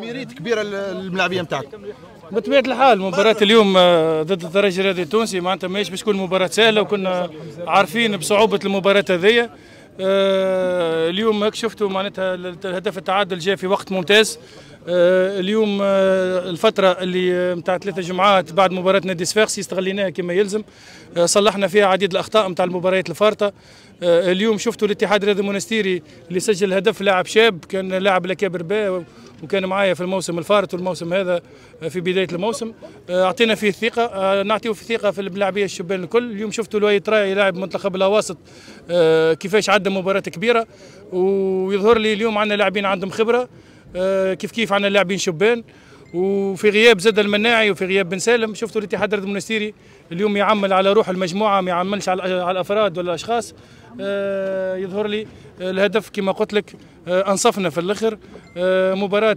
ميريت كبيره للملاعبيه نتاعك بطبيعه الحال مباراه اليوم آه، ضد الدرجه الرياضي التونسي معناتها ماهيش باش تكون مباراه سهله وكنا عارفين بصعوبه المباراه هذيا آه، اليوم هاك شفتوا معناتها هدف التعادل جاء في وقت ممتاز آه، اليوم الفترة اللي نتاع ثلاثة جمعات بعد مباراة نادي صفاقسي استغليناها كما يلزم صلحنا فيها عديد الأخطاء نتاع المباريات الفارطة اليوم شفتوا الاتحاد الرياضي المونستيري اللي سجل هدف لاعب شاب كان لاعب لكابر با وكان معايا في الموسم الفارط والموسم هذا آه، في بدايه الموسم آه، اعطينا فيه الثقه آه، نعطيه في الثقه في اللاعبيه الشبان الكل اليوم شفتوا لؤي تراي لاعب منتخب الاواسط كيفاش عدى مباراه كبيره ويظهر لي اليوم عندنا لاعبين عندهم خبره كيف كيف عندنا لاعبين شبان وفي غياب زاد المناعي وفي غياب بن سالم شفتوا الاتحاد الدرب المنستيري اليوم يعمل على روح المجموعه ما يعملش على الافراد ولا الاشخاص آه، يظهر لي آه، الهدف كما قلت لك آه، انصفنا في الاخر مباراه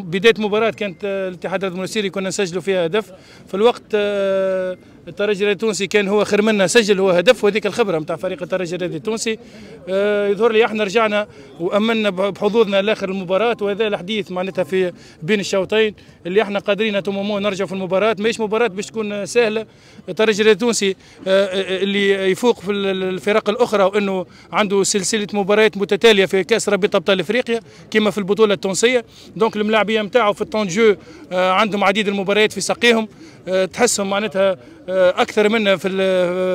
بدايه مباراه كانت الاتحاد المنسيري كنا نسجلوا فيها هدف في الوقت الترجي الرياضي التونسي كان هو خير منا سجل هو هدف وهذيك الخبره نتاع فريق الترجي الرياضي التونسي يظهر لي احنا رجعنا وامنا بحظوظنا لاخر المباراه وهذا الحديث معناتها في بين الشوطين اللي احنا قادرين تومومو نرجعوا في المباراه ماهيش مباراه باش تكون سهله الترجي الرياضي التونسي اللي يفوق في الفرق الاخرى وانه عنده سلسله مباريات متتاليه في كاس رابطه ابطال افريقيا كما في البطوله التونسيه دونك الملاعبيه نتاعو في الطون جو عندهم عديد المباريات في ساقيهم euh, تحسهم معناتها euh، اكثر منا في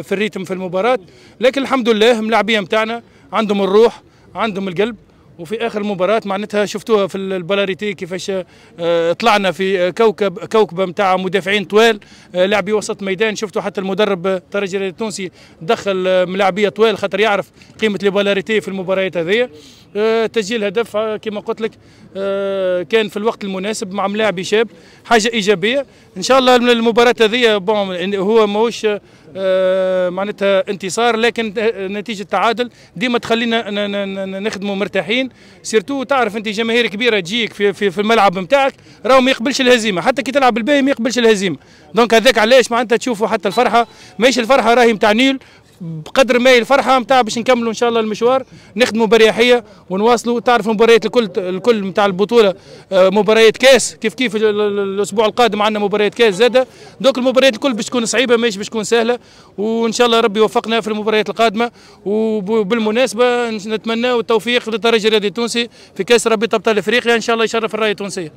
في الريتم في المباراه لكن الحمد لله الملاعبيه نتاعنا عندهم الروح عندهم القلب وفي اخر مباراه معناتها شفتوها في البلاريتي كيفاش آه، طلعنا في كوكب كوكبه نتاع مدافعين طوال آه، لاعبي وسط ميدان شفتوا حتى المدرب الترجي التونسي دخل آه، ملاعبيه طوال خاطر يعرف قيمه البلاريتي في المباريات هذه آه، تسجيل هدف آه، كما قلت لك آه، كان في الوقت المناسب مع ملاعب شاب حاجه ايجابيه ان شاء الله المباراه هذه بون يعني هو ماهوش معناتها انتصار لكن نتيجه تعادل ديما تخلينا نخدموا مرتاحين سيرتو تعرف انت جماهير كبيره تجيك في في, في الملعب نتاعك راهو ما يقبلش الهزيمه حتى كي تلعب الباهي ما يقبلش الهزيمه دونك هذاك علاش معناتها تشوفوا حتى الفرحه ماشي الفرحه راهي نتاع نيل بقدر ما هي الفرحه نتاع باش نكملوا ان شاء الله المشوار نخدموا برياحية ونواصلوا تعرف المباريات الكل الكل نتاع البطوله آه، مباريات كاس كيف كيف الاسبوع القادم عندنا مباريات كاس زاده دوك المباريات الكل باش تكون صعيبه ماشي باش تكون سهله وان شاء الله ربي يوفقنا في المباريات القادمه وبالمناسبه نتمنى التوفيق للترجي الرياضي التونسي في كاس ربي ابطال افريقيا ان شاء الله يشرف الرايه التونسيه